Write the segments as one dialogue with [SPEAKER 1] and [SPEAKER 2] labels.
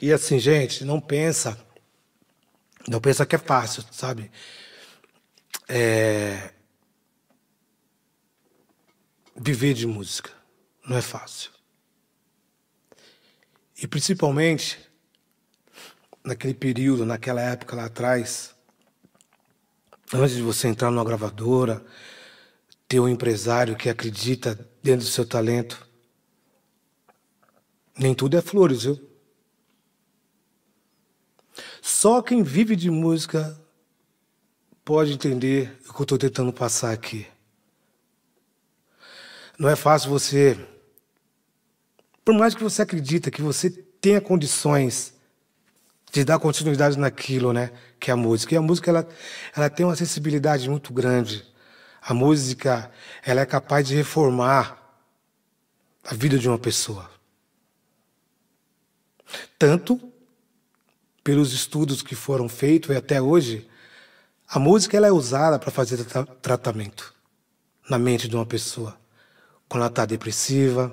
[SPEAKER 1] E assim, gente, não pensa, não pensa que é fácil, sabe? É... Viver de música não é fácil. E principalmente naquele período, naquela época lá atrás, antes de você entrar numa gravadora, ter um empresário que acredita dentro do seu talento. Nem tudo é flores, viu? Só quem vive de música pode entender o que eu estou tentando passar aqui. Não é fácil você. Por mais que você acredita que você tenha condições de dar continuidade naquilo, né? Que é a música. E a música, ela, ela tem uma sensibilidade muito grande. A música, ela é capaz de reformar a vida de uma pessoa. Tanto pelos estudos que foram feitos e até hoje, a música ela é usada para fazer tra tratamento na mente de uma pessoa. Quando ela está depressiva,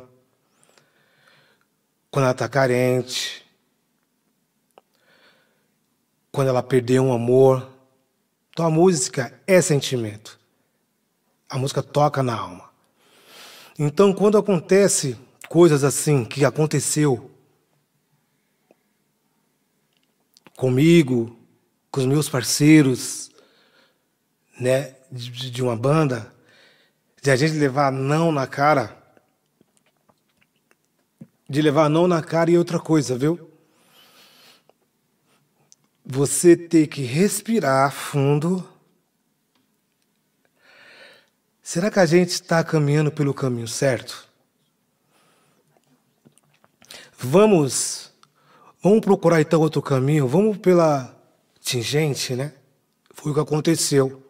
[SPEAKER 1] quando ela está carente, quando ela perdeu um amor. Então a música é sentimento. A música toca na alma. Então quando acontece coisas assim que aconteceu comigo, com os meus parceiros, né, de, de uma banda, de a gente levar não na cara, de levar não na cara e outra coisa, viu? Você ter que respirar fundo. Será que a gente está caminhando pelo caminho certo? Vamos Vamos procurar então outro caminho, vamos pela tingente, né? Foi o que aconteceu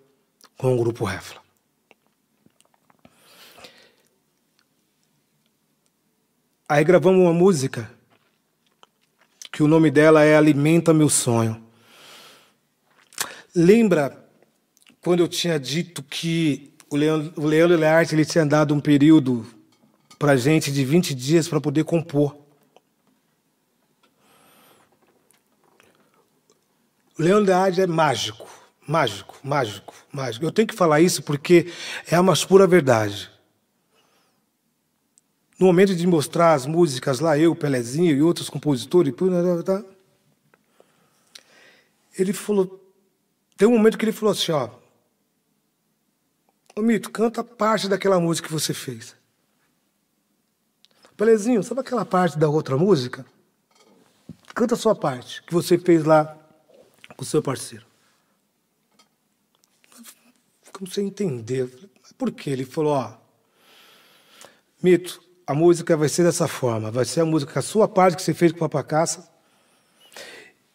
[SPEAKER 1] com o grupo Refla. Aí gravamos uma música que o nome dela é Alimenta Meu Sonho. Lembra quando eu tinha dito que o Leandro, o Leandro Learte ele tinha dado um período para gente de 20 dias para poder compor? Leonardo é mágico, mágico, mágico, mágico. Eu tenho que falar isso porque é a mais pura verdade. No momento de mostrar as músicas lá, eu, Pelezinho e outros compositores, né, tá, tá, ele falou. Tem um momento que ele falou assim: ó. Ô Mito, canta parte daquela música que você fez. Pelezinho, sabe aquela parte da outra música? Canta a sua parte que você fez lá com o seu parceiro. Comecei a entender. Por quê? Ele falou, ó, Mito, a música vai ser dessa forma. Vai ser a música, a sua parte que você fez com o Papacaça.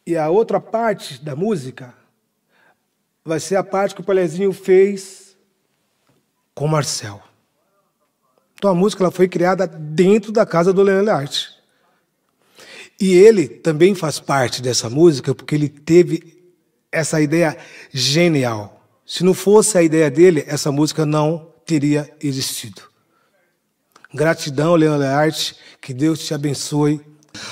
[SPEAKER 1] E a outra parte da música vai ser a parte que o Pelezinho fez com o Marcel. Então a música ela foi criada dentro da casa do Leandro Arte. E ele também faz parte dessa música porque ele teve essa ideia genial. Se não fosse a ideia dele, essa música não teria existido. Gratidão, Leão Learte, que Deus te abençoe.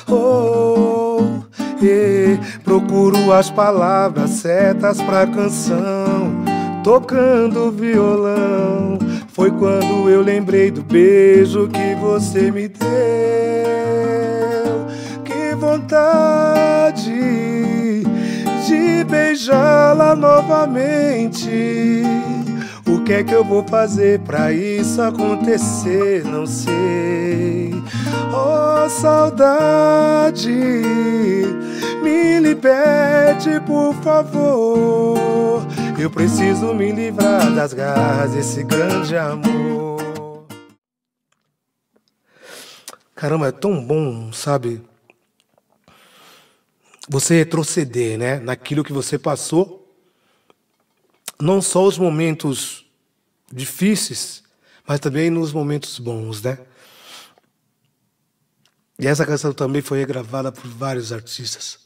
[SPEAKER 1] Oh,
[SPEAKER 2] yeah, procuro as palavras certas para canção, tocando violão. Foi quando eu lembrei do beijo que você me deu vontade de beijá-la novamente. O que é que eu vou fazer para isso acontecer? Não sei. Oh, saudade, me liberte, por favor. Eu preciso me livrar das garras desse grande amor.
[SPEAKER 1] Caramba, é tão bom, sabe? você retroceder né, naquilo que você passou, não só os momentos difíceis, mas também nos momentos bons, né? E essa canção também foi gravada por vários artistas.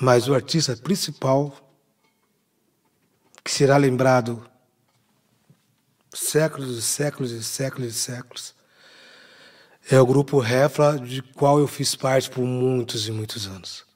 [SPEAKER 1] Mas o artista principal que será lembrado séculos e séculos e séculos e séculos é o grupo Refla, de qual eu fiz parte por muitos e muitos anos.